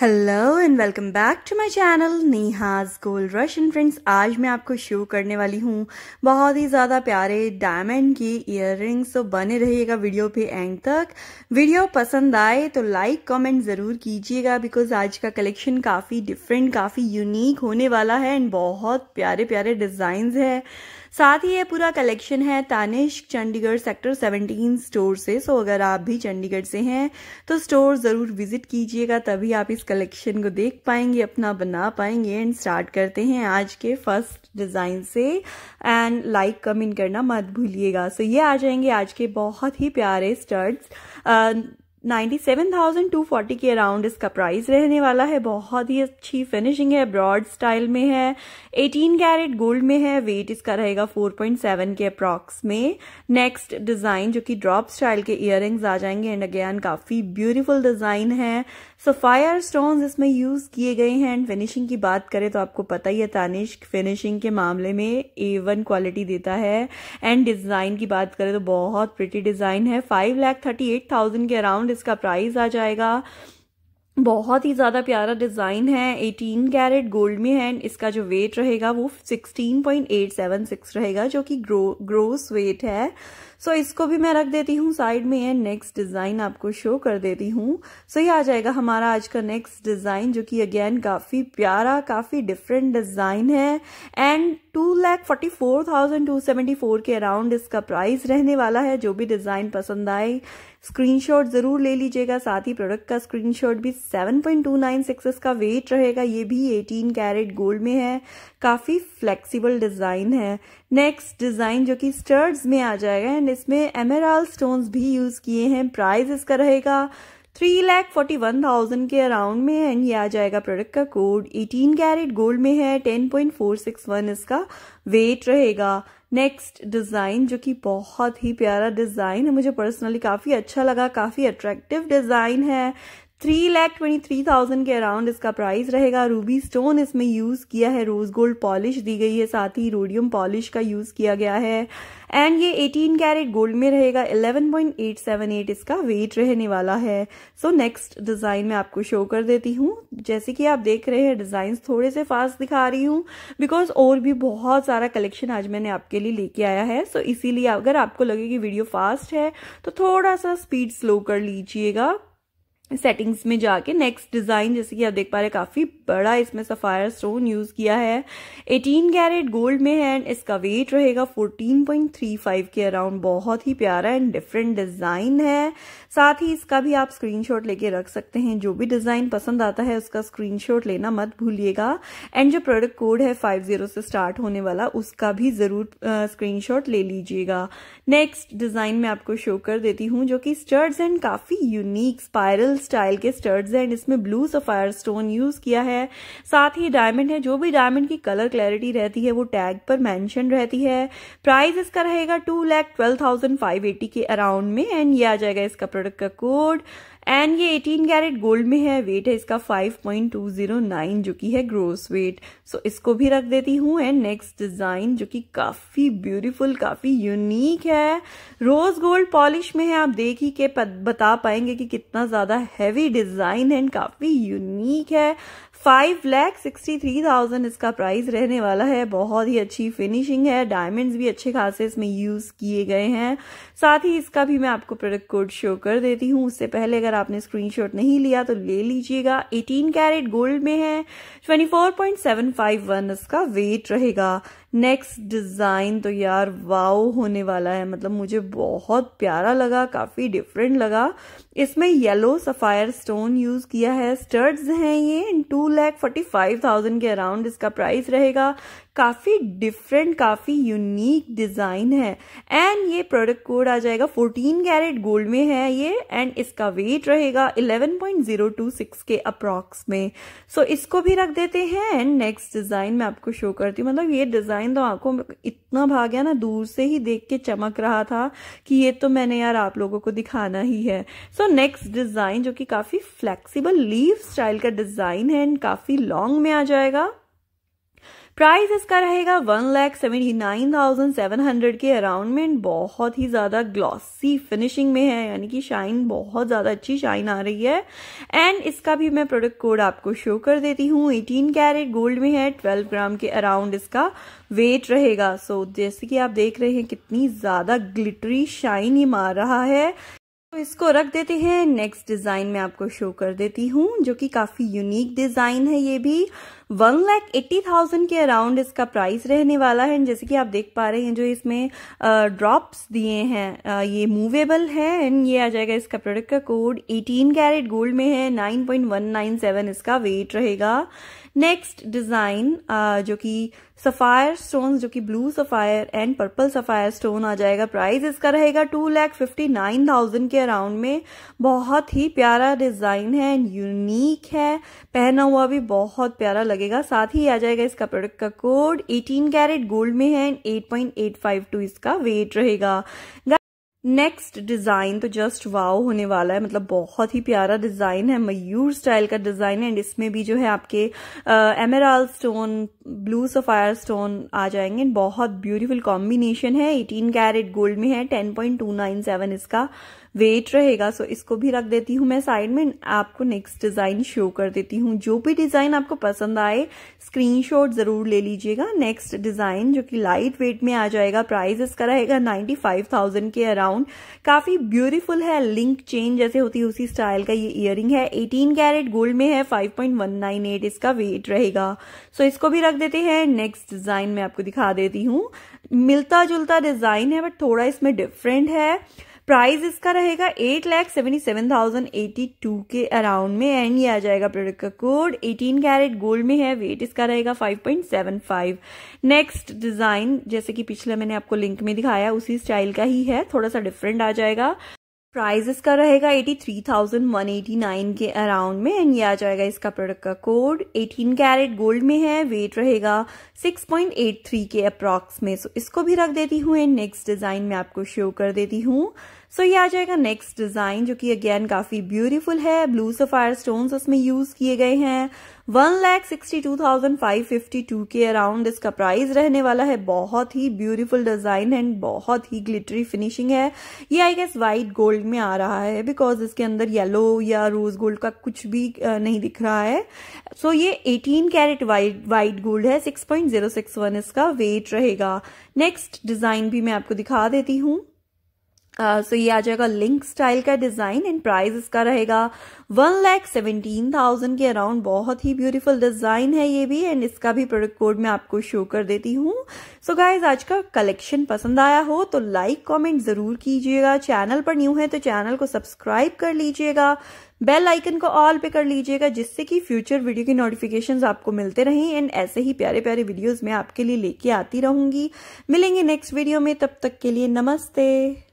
hello and welcome back to my channel Neha's gold rush and friends आज मैं आपको show करने वाली हूँ बहुत ही ज़्यादा प्यारे डायमंड की इयर तो बने रहिएगा वीडियो पे एंड तक वीडियो पसंद आए तो लाइक कमेंट ज़रूर कीजिएगा बिकॉज आज का कलेक्शन काफ़ी डिफरेंट काफ़ी यूनिक होने वाला है एंड बहुत प्यारे प्यारे डिजाइन है साथ ही ये पूरा कलेक्शन है तानिश चंडीगढ़ सेक्टर 17 स्टोर से सो अगर आप भी चंडीगढ़ से हैं तो स्टोर ज़रूर विजिट कीजिएगा तभी आप इस कलेक्शन को देख पाएंगे अपना बना पाएंगे एंड स्टार्ट करते हैं आज के फर्स्ट डिज़ाइन से एंड लाइक कमेंट करना मत भूलिएगा सो ये आ जाएंगे आज के बहुत ही प्यारे स्टर्ट्स 97,240 के अराउंड इसका प्राइस रहने वाला है बहुत ही अच्छी फिनिशिंग है ब्रॉड स्टाइल में है 18 कैरेट गोल्ड में है वेट इसका रहेगा 4.7 के अप्रॉक्स में नेक्स्ट डिजाइन जो कि ड्रॉप स्टाइल के इयर आ जाएंगे एंड अगेन काफी ब्यूटीफुल डिजाइन है सफायर स्टोन इसमें यूज किए गए हैं एंड फिनिशिंग की बात करें तो आपको पता ही है तानिश फिनिशिंग के मामले में ए वन क्वालिटी देता है एंड डिजाइन की बात करें तो बहुत प्रिटी डिजाइन है five lakh thirty eight thousand के अराउंड अराउंड इसका प्राइस आ जाएगा बहुत ही ज़्यादा प्यारा डिज़ाइन है 18 कैरेट गोल्ड में है इसका जो वेट रहेगा वो 16.876 रहेगा जो कि ग्रो ग्रोस वेट है सो so, इसको भी मैं रख देती हूँ साइड में ये नेक्स्ट डिज़ाइन आपको शो कर देती हूँ सो so, ये आ जाएगा हमारा आज का नेक्स्ट डिज़ाइन जो कि अगेन काफ़ी प्यारा काफ़ी डिफरेंट डिज़ाइन है and two lakh forty four thousand two seventy four के अराउंड इसका प्राइस रहने वाला है जो भी डिज़ाइन पसंद आए स्क्रीनशॉट ज़रूर ले लीजिएगा साथ ही प्रोडक्ट का स्क्रीनशॉट भी seven point two nine six का वेट रहेगा ये भी एटीन कैरेट गोल्ड में है काफ़ी फ्लेक्सिबल डिज़ाइन है नेक्स्ट डिज़ाइन जो कि स्टर्ड्स में आ जाएगा एंड इसमें एमेराल स्टोन्स भी यूज़ किए हैं प्राइस इसका रहेगा three lakh forty one thousand के अराउंड में एंड ये आ जाएगा प्रोडक्ट का कोड एटीन कैरेट गोल्ड में है ten point four six one इसका वेट रहेगा नेक्स्ट डिज़ाइन जो कि बहुत ही प्यारा डिज़ाइन है मुझे पर्सनली काफ़ी अच्छा लगा काफ़ी अट्रैक्टिव डिज़ाइन है three lakh twenty three thousand के अराउंड इसका प्राइस रहेगा रूबी स्टोन इसमें यूज़ किया है रोज़ गोल्ड पॉलिश दी गई है साथ ही रोडियम पॉलिश का यूज़ किया गया है एंड ये एटीन कैरेट गोल्ड में रहेगा पॉइंट एट सेवन एट इसका वेट रहने वाला है सो नेक्स्ट डिज़ाइन मैं आपको शो कर देती हूँ जैसे कि आप देख रहे हैं डिज़ाइन थोड़े से फास्ट दिखा रही हूँ बिकॉज और भी बहुत सारा कलेक्शन आज मैंने आपके लिए लेके आया है सो so, इसीलिए अगर आपको लगे कि वीडियो फास्ट है तो थोड़ा सा स्पीड स्लो कर लीजिएगा सेटिंग्स में जाके नेक्स्ट डिज़ाइन जैसे कि आप देख पा रहे हैं काफ़ी बड़ा इसमें सफ़ायर स्टोन यूज़ किया है 18 कैरेट गोल्ड में है एंड इसका वेट रहेगा 14.35 के अराउंड बहुत ही प्यारा एंड डिफरेंट डिज़ाइन है साथ ही इसका भी आप स्क्रीनशॉट लेके रख सकते हैं जो भी डिज़ाइन पसंद आता है उसका स्क्रीन लेना मत भूलिएगा एंड जो प्रोडक्ट कोड है फाइव से स्टार्ट होने वाला उसका भी ज़रूर स्क्रीन ले लीजिएगा नेक्स्ट डिज़ाइन मैं आपको शो कर देती हूँ जो कि स्टर्ड एंड काफ़ी यूनिक स्पायरल स्टाइल के स्टर्ड्स हैं एंड इसमें ब्लू सफायर स्टोन यूज किया है साथ ही डायमंड है जो भी डायमंड की कलर क्लैरिटी रहती है वो टैग पर मैंशन रहती है प्राइस इसका रहेगा two lakh twelve thousand five eighty के अराउंड में एंड ये आ जाएगा इसका प्रोडक्ट का कोड एंड ये 18 कैरेट गोल्ड में है वेट है इसका 5.209 जो कि है ग्रोस वेट सो so, इसको भी रख देती हूँ एंड नेक्स्ट डिजाइन जो कि काफी ब्यूटीफुल काफी यूनिक है रोज गोल्ड पॉलिश में है आप देख ही के बता पाएंगे कि कितना ज्यादा हैवी डिजाइन है एंड काफी यूनिक है five lakh sixty three thousand इसका प्राइस रहने वाला है बहुत ही अच्छी फिनिशिंग है डायमंड्स भी अच्छे खासे इसमें यूज़ किए गए हैं साथ ही इसका भी मैं आपको प्रोडक्ट कोड शो कर देती हूँ उससे पहले अगर आपने स्क्रीनशॉट नहीं लिया तो ले लीजिएगा 18 कैरेट गोल्ड में है 24.751 इसका वेट रहेगा नेक्स्ट डिज़ाइन तो यार वाओ होने वाला है मतलब मुझे बहुत प्यारा लगा काफ़ी डिफरेंट लगा इसमें येलो सफ़ायर स्टोन यूज़ किया है स्टर्ड्स हैं ये two lakh forty five thousand के अराउंड इसका प्राइस रहेगा काफ़ी डिफरेंट काफ़ी यूनिक डिज़ाइन है एंड ये प्रोडक्ट कोड आ जाएगा 14 कैरेट गोल्ड में है ये एंड इसका वेट रहेगा 11.026 के अप्रॉक्स में सो so, इसको भी रख देते हैं एंड नेक्स्ट डिज़ाइन मैं आपको शो करती हूँ मतलब ये डिज़ाइन तो आंखों में इतना भाग गया ना दूर से ही देख के चमक रहा था कि ये तो मैंने यार आप लोगों को दिखाना ही है सो नेक्स्ट डिज़ाइन जो कि काफ़ी फ्लेक्सीबल लीव स्टाइल का डिज़ाइन है एंड काफ़ी लॉन्ग में आ जाएगा प्राइस इसका रहेगा one lakh seventy nine thousand seven hundred के अराउंड में बहुत ही ज़्यादा ग्लॉसी फिनिशिंग में है यानी कि शाइन बहुत ज़्यादा अच्छी शाइन आ रही है एंड इसका भी मैं प्रोडक्ट कोड आपको शो कर देती हूँ एटीन कैरेट गोल्ड में है ट्वेल्व ग्राम के अराउंड इसका वेट रहेगा सो so, जैसे कि आप देख रहे हैं कितनी ज़्यादा ग्लिटरी शाइन ही मार रहा है तो इसको रख देते हैं नेक्स्ट डिज़ाइन में आपको शो कर देती हूँ जो कि काफ़ी यूनिक डिज़ाइन है ये भी वन लैख एट्टी थाउजेंड के अराउंड इसका प्राइस रहने वाला है जैसे कि आप देख पा रहे हैं जो इसमें ड्रॉप्स दिए हैं ये मूवेबल है एंड ये आ जाएगा इसका प्रोडक्ट का कोड 18 कैरेट गोल्ड में है 9.197 इसका वेट रहेगा नेक्स्ट डिजाइन जो कि सफायर स्टोन जो कि blue sapphire and purple sapphire stone आ जाएगा प्राइस इसका रहेगा two lakh fifty nine thousand के अराउंड में बहुत ही प्यारा डिजाइन है एंड यूनिक है पहना हुआ भी बहुत प्यारा लगे लगेगा साथ ही आ जाएगा इसका प्रोडक्ट का कोड 18 कैरेट गोल्ड में है एंड 8.852 इसका वेट रहेगा नेक्स्ट डिजाइन तो जस्ट वाव होने वाला है मतलब बहुत ही प्यारा डिजाइन है मयूर स्टाइल का डिजाइन है एंड इसमें भी जो है आपके emerald stone blue sapphire stone आ जाएंगे बहुत ब्यूटीफुल कॉम्बिनेशन है 18 कैरेट गोल्ड में है 10.297 इसका वेट रहेगा सो इसको भी रख देती हूँ मैं साइड में आपको नेक्स्ट डिजाइन शो कर देती हूँ जो भी डिजाइन आपको पसंद आए स्क्रीनशॉट जरूर ले लीजिएगा नेक्स्ट डिजाइन जो कि लाइट वेट में आ जाएगा प्राइस इसका रहेगा 95,000 के अराउंड डाउन काफी ब्यूटीफुल है लिंक चेन जैसे होती है उसी स्टाइल का ये इयर है एटीन कैरेट गोल्ड में है five point one nine eight इसका वेट रहेगा सो so, इसको भी रख देते हैं नेक्स्ट डिजाइन में आपको दिखा देती हूँ मिलता जुलता डिजाइन है बट थोड़ा इसमें डिफरेंट है प्राइस इसका रहेगा eight lakh seventy seven thousand eighty two के अराउंड में एंड ये आ जाएगा प्रोडक्ट का कोड एटीन कैरेट गोल्ड में है वेट इसका रहेगा five point seven five next design जैसे कि पिछले मैंने आपको लिंक में दिखाया उसी स्टाइल का ही है थोड़ा सा डिफरेंट आ जाएगा प्राइस इसका रहेगा eighty eighty three thousand one nine के अराउंड में एंड ये आ जाएगा इसका प्रोडक्ट का कोड एटीन कैरेट गोल्ड में है वेट रहेगा सिक्स पॉइंट एट थ्री के अप्रॉक्स में सो so, इसको भी रख देती हूँ एंड नेक्स्ट डिजाइन में आपको शो कर देती हूँ सो ये आ जाएगा नेक्स्ट डिजाइन जो कि अगेन काफी ब्यूटीफुल है ब्लू सफायर स्टोन उसमें यूज किए गए हैं one lakh sixty two thousand five fifty two के अराउंड इसका प्राइस रहने वाला है बहुत ही ब्यूटीफुल डिजाइन एंड बहुत ही ग्लिटरी फिनिशिंग है ये आई गेस वाइट गोल्ड में आ रहा है बिकॉज इसके अंदर येलो या रोज गोल्ड का कुछ भी नहीं दिख रहा है सो so, ये eighteen carat white white gold है six point zero six one इसका वेट रहेगा नेक्स्ट डिजाइन भी मैं आपको दिखा देती हूँ सो uh, ये आ जाएगा लिंक स्टाइल का डिजाइन एंड प्राइस इसका रहेगा वन लैख सेवनटीन थाउजेंड के अराउंड बहुत ही ब्यूटीफुल डिजाइन है ये भी एंड इसका भी प्रोडक्ट कोड मैं आपको शो कर देती हूँ सो गाइज आज का कलेक्शन पसंद आया हो तो लाइक कॉमेंट जरूर कीजिएगा चैनल पर न्यू है तो चैनल को सब्सक्राइब कर लीजिएगा बेल आइकन को ऑल पे कर लीजिएगा जिससे कि फ्यूचर वीडियो की नोटिफिकेशंस आपको मिलते रहें एंड ऐसे ही प्यारे प्यारे वीडियोस मैं आपके लिए लेके आती रहूंगी मिलेंगे नेक्स्ट वीडियो में तब तक के लिए नमस्ते